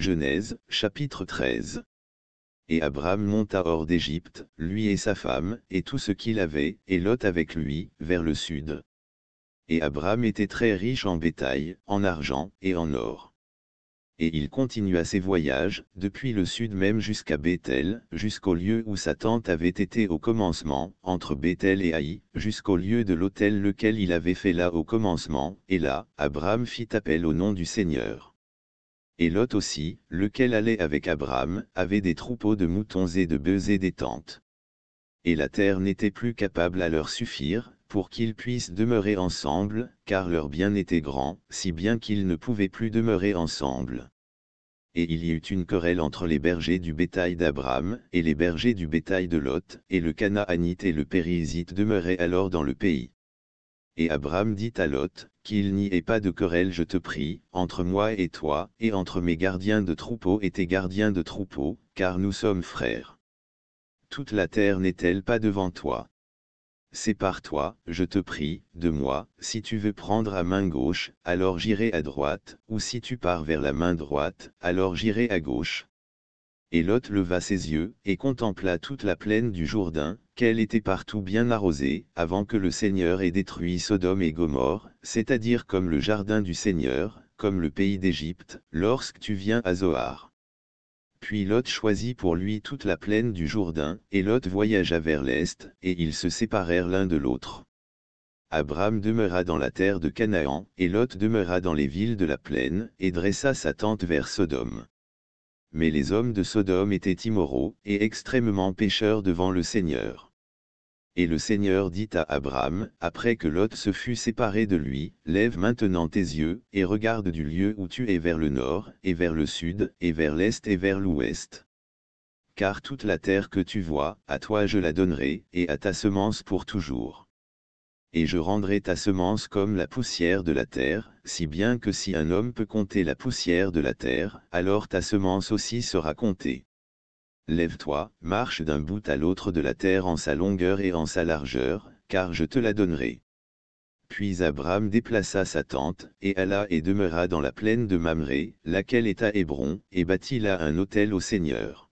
Genèse, chapitre 13. Et Abraham monta hors d'Égypte, lui et sa femme, et tout ce qu'il avait, et Lot avec lui, vers le sud. Et Abraham était très riche en bétail, en argent, et en or. Et il continua ses voyages, depuis le sud même jusqu'à Bethel, jusqu'au lieu où sa tente avait été au commencement, entre Bethel et Haï, jusqu'au lieu de l'autel lequel il avait fait là au commencement, et là, Abraham fit appel au nom du Seigneur et Lot aussi, lequel allait avec Abraham, avait des troupeaux de moutons et de bœufs et des tentes. Et la terre n'était plus capable à leur suffire, pour qu'ils puissent demeurer ensemble, car leur bien était grand, si bien qu'ils ne pouvaient plus demeurer ensemble. Et il y eut une querelle entre les bergers du bétail d'Abraham, et les bergers du bétail de Lot, et le Canaanite et le Périsite demeuraient alors dans le pays. Et Abraham dit à Lot, qu'il n'y ait pas de querelle je te prie, entre moi et toi, et entre mes gardiens de troupeaux et tes gardiens de troupeaux, car nous sommes frères. Toute la terre n'est-elle pas devant toi Sépare-toi, je te prie, de moi, si tu veux prendre à main gauche, alors j'irai à droite, ou si tu pars vers la main droite, alors j'irai à gauche. Et Lot leva ses yeux, et contempla toute la plaine du Jourdain, qu'elle était partout bien arrosée, avant que le Seigneur ait détruit Sodome et Gomorre, c'est-à-dire comme le jardin du Seigneur, comme le pays d'Égypte, lorsque tu viens à Zoar. Puis Lot choisit pour lui toute la plaine du Jourdain, et Lot voyagea vers l'est, et ils se séparèrent l'un de l'autre. Abraham demeura dans la terre de Canaan, et Lot demeura dans les villes de la plaine, et dressa sa tente vers Sodome mais les hommes de Sodome étaient immoraux et extrêmement pécheurs devant le Seigneur. Et le Seigneur dit à Abraham, après que Lot se fut séparé de lui, Lève maintenant tes yeux, et regarde du lieu où tu es vers le nord, et vers le sud, et vers l'est et vers l'ouest. Car toute la terre que tu vois, à toi je la donnerai, et à ta semence pour toujours et je rendrai ta semence comme la poussière de la terre, si bien que si un homme peut compter la poussière de la terre, alors ta semence aussi sera comptée. Lève-toi, marche d'un bout à l'autre de la terre en sa longueur et en sa largeur, car je te la donnerai. Puis Abraham déplaça sa tente, et alla et demeura dans la plaine de Mamré, laquelle est à Hébron, et bâtit là un hôtel au Seigneur.